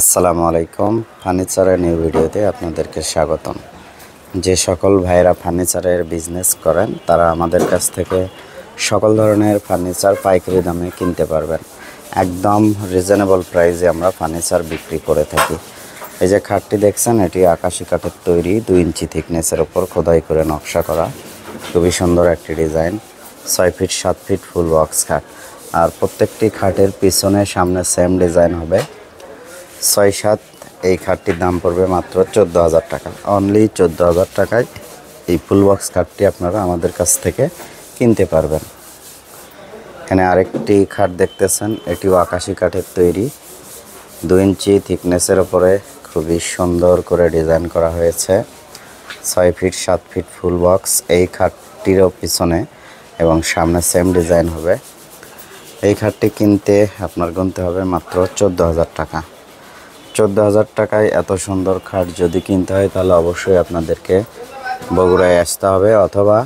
আসসালামু আলাইকুম ফার্নিচারের নিউ ভিডিওতে আপনাদেরকে স্বাগতম যে সকল ভাইরা ফার্নিচারের বিজনেস করেন তারা আমাদের কাছ থেকে সকল ধরনের ফার্নিচার পাইকারি দামে কিনতে পারবেন একদম রিজনেবল প্রাইসে আমরা ফার্নিচার বিক্রি করে থাকি এই যে খাটটি দেখছেন এটি আকাশি কাঠের তৈরি দুই ইঞ্চি থিকনেসের ওপর খোদাই করে নকশা করা খুবই সুন্দর একটি ডিজাইন ছয় ফিট সাত ফিট ফুল বক্স খাট আর প্রত্যেকটি খাটের পিছনে সামনে সেম ডিজাইন হবে ছয় সাত এই খাটটির দাম পড়বে মাত্র চোদ্দো হাজার টাকা অনলি চোদ্দো হাজার টাকায় এই ফুল বক্স খাটটি আপনারা আমাদের কাছ থেকে কিনতে পারবেন এখানে আরেকটি খাট দেখতেছেন এটিও আকাশি কাঠের তৈরি দু ইঞ্চি থিকনেসের ওপরে খুবই সুন্দর করে ডিজাইন করা হয়েছে ছয় ফিট সাত ফিট ফুল বক্স এই খাটটিরও পিছনে এবং সামনে সেম ডিজাইন হবে এই খাটটি কিনতে আপনার গুনতে হবে মাত্র চোদ্দো হাজার টাকা চোদ্দো হাজার টাকায় এত সুন্দর খাট যদি কিনতে হয় তাহলে অবশ্যই আপনাদেরকে বগুড়ায় আসতে হবে অথবা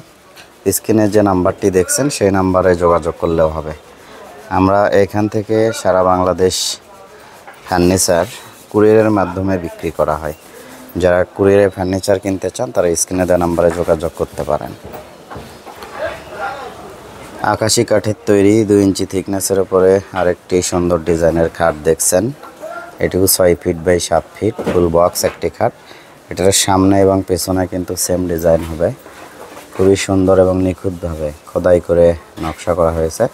স্ক্রিনে যে নাম্বারটি দেখছেন সেই নাম্বারে যোগাযোগ করলেও হবে আমরা এখান থেকে সারা বাংলাদেশ ফার্নিচার কুরিয়ারের মাধ্যমে বিক্রি করা হয় যারা কুরিয়ারে ফার্নিচার কিনতে চান তারা স্ক্রিনে দেওয়া নাম্বারে যোগাযোগ করতে পারেন আকাশি কাঠের তৈরি দুই ইঞ্চি থিকনেসের উপরে আরেকটি সুন্দর ডিজাইনের খাট দেখছেন এটুকু ছয় ফিট বাই সাত ফিট ফুল বক্স একটি খাট এটার সামনে এবং পেছনে কিন্তু সেম ডিজাইন হবে খুবই সুন্দর এবং নিখুঁতভাবে খোদাই করে নকশা করা হয়েছে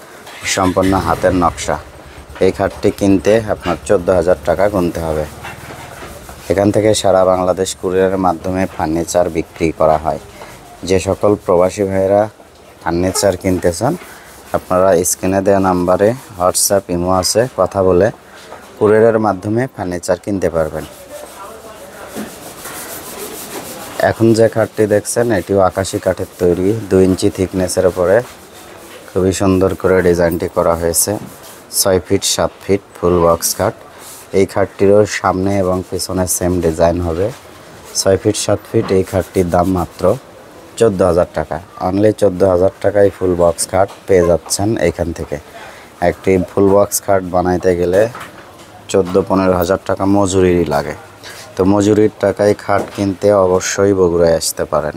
সম্পূর্ণ হাতের নকশা এই খাটটি কিনতে আপনার চোদ্দো হাজার টাকা গুনতে হবে এখান থেকে সারা বাংলাদেশ কুরিয়ারের মাধ্যমে ফার্নিচার বিক্রি করা হয় যে সকল প্রবাসী ভাইয়েরা ফার্নিচার কিনতে চান আপনারা স্ক্রিনে দেওয়া নাম্বারে হোয়াটসঅ্যাপ ইমো আছে কথা বলে কুরিয়ারের মাধ্যমে ফার্নিচার কিনতে পারবেন এখন যে খাটটি দেখছেন এটিও আকাশি কাঠের তৈরি দু ইঞ্চি থিকনেসের উপরে খুবই সুন্দর করে ডিজাইনটি করা হয়েছে ছয় ফিট সাত ফিট ফুল বক্স খাট এই খাটটিরও সামনে এবং পিছনে সেম ডিজাইন হবে ছয় ফিট সাত ফিট এই খাটটির দাম মাত্র চোদ্দো হাজার টাকা অনলি চোদ্দো হাজার টাকায় ফুল বক্স খাট পেয়ে যাচ্ছেন এখান থেকে একটি ফুল বক্স খাট বানাইতে গেলে চোদ্দো পনেরো হাজার টাকা মজুরি লাগে তো মজুরির টাকায় খাট কিনতে অবশ্যই বগুড়ায় আসতে পারেন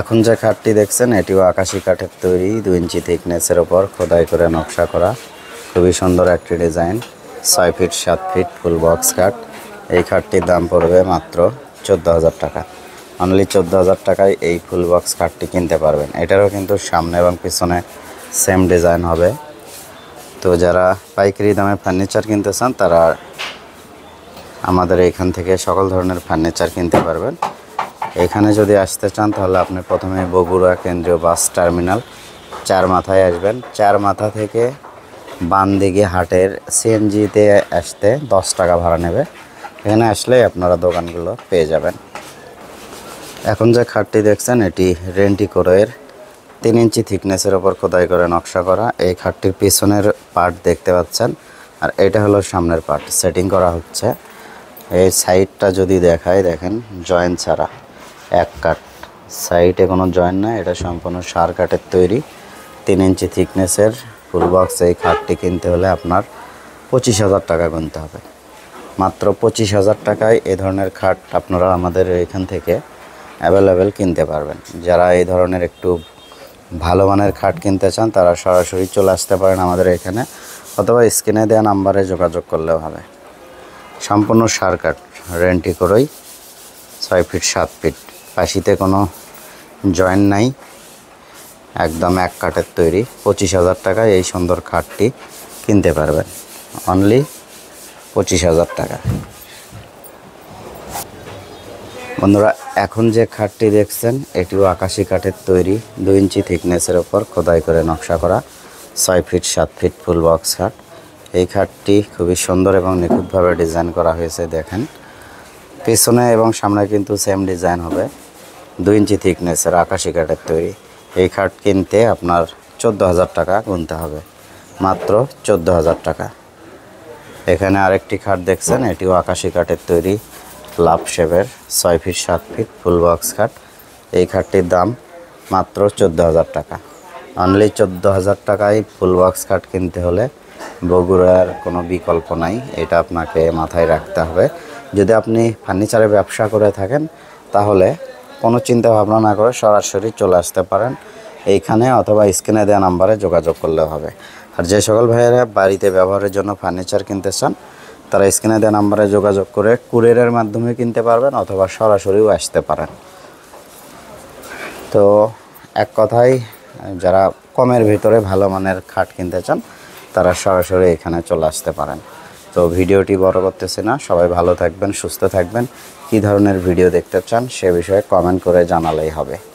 এখন যে খাটটি দেখছেন এটিও আকাশি কাঠের তৈরি দু ইঞ্চি থিকনেসের ওপর খোদাই করে নকশা করা খুবই সুন্দর একটি ডিজাইন ছয় ফিট সাত ফিট ফুল বক্স খাট এই খাটটির দাম পড়বে মাত্র চোদ্দো হাজার টাকা অনলি চোদ্দো হাজার টাকায় এই ফুল বক্স খাটটি কিনতে পারবেন এটারও কিন্তু সামনে এবং পিছনে সেম ডিজাইন হবে তো যারা পাইকারি দামে ফার্নিচার কিনতে চান তারা আমাদের এখান থেকে সকল ধরনের ফার্নিচার কিনতে পারবেন এখানে যদি আসতে চান তাহলে আপনি প্রথমে বগুড়া কেন্দ্রীয় বাস টার্মিনাল চার মাথায় আসবেন চার মাথা থেকে বান দিকে হাটের সিএনজিতে আসতে দশ টাকা ভাড়া নেবে এখানে আসলেই আপনারা দোকানগুলো পেয়ে যাবেন এখন যে খাটটি দেখছেন এটি রেন্টিকোরয়ের তিন ইঞ্চি থিকনেসের ওপর খোদাই করে নকশা করা এই খাটটির পিছনের পার্ট দেখতে পাচ্ছেন আর এটা হলো সামনের পার্ট সেটিং করা হচ্ছে এই সাইডটা যদি দেখায় দেখেন জয়েন্ট ছাড়া এক কাট সাইডে কোনো জয়েন্ট না এটা সম্পূর্ণ সার কাঠের তৈরি তিন ইঞ্চি থিকনেসের ফুল বক্স এই খাটটি কিনতে হলে আপনার পঁচিশ হাজার টাকা গুনতে হবে মাত্র পঁচিশ হাজার টাকায় এ ধরনের খাট আপনারা আমাদের এখান থেকে অ্যাভেলেবেল কিনতে পারবেন যারা এই ধরনের একটু ভালো মানের খাট কিনতে চান তারা সরাসরি চলে আসতে পারেন আমাদের এখানে অথবা স্ক্রিনে দেওয়া নাম্বারে যোগাযোগ করলেও হবে সম্পূর্ণ সার কাট রেন্টি করেই ছয় ফিট সাত ফিট পাশিতে কোনো জয়েন্ট নাই একদম এক কাটের তৈরি পঁচিশ হাজার টাকায় এই সুন্দর খাটটি কিনতে পারবেন অনলি পঁচিশ হাজার টাকা বন্ধুরা এখন যে খাটটি দেখছেন এটিও আকাশি কাঠের তৈরি দুই ইঞ্চি থিকনেসের ওপর খোদাই করে নকশা করা ছয় ফিট সাত ফিট ফুল বক্স খাট এই খাটটি খুবই সুন্দর এবং নিখুঁতভাবে ডিজাইন করা হয়েছে দেখেন পেছনে এবং সামনে কিন্তু সেম ডিজাইন হবে দুই ইঞ্চি থিকনেসের আকাশি কাঠের তৈরি এই খাট কিনতে আপনার চোদ্দো হাজার টাকা গুনতে হবে মাত্র চোদ্দো হাজার টাকা এখানে আরেকটি খাট দেখছেন এটিও আকাশি কাঠের তৈরি লাভ শেপের ছয় ফিট সাত ফিট ফুল বক্স খাট এই খাটটির দাম মাত্র চোদ্দো হাজার টাকা অনলি চোদ্দো হাজার টাকায় ফুল বক্স খাট কিনতে হলে বগুড়ার কোনো বিকল্প নাই এটা আপনাকে মাথায় রাখতে হবে যদি আপনি ফার্নিচারে ব্যবসা করে থাকেন তাহলে কোনো চিন্তা ভাবনা না করে সরাসরি চলে আসতে পারেন এইখানে অথবা স্ক্রিনে দেওয়া নাম্বারে যোগাযোগ করলে হবে আর যে সকল ভাইয়েরা বাড়িতে ব্যবহারের জন্য ফার্নিচার কিনতে চান তারা স্ক্রিনে দেওয়া নাম্বারে যোগাযোগ করে কুরিয়ারের মাধ্যমে কিনতে পারবেন অথবা সরাসরিও আসতে পারেন তো এক কথাই যারা কমের ভিতরে ভালো মানের খাট কিনতে চান তারা সরাসরি এখানে চলে আসতে পারেন তো ভিডিওটি বড় করতেছি না সবাই ভালো থাকবেন সুস্থ থাকবেন কি ধরনের ভিডিও দেখতে চান সে বিষয়ে কমেন্ট করে জানালেই হবে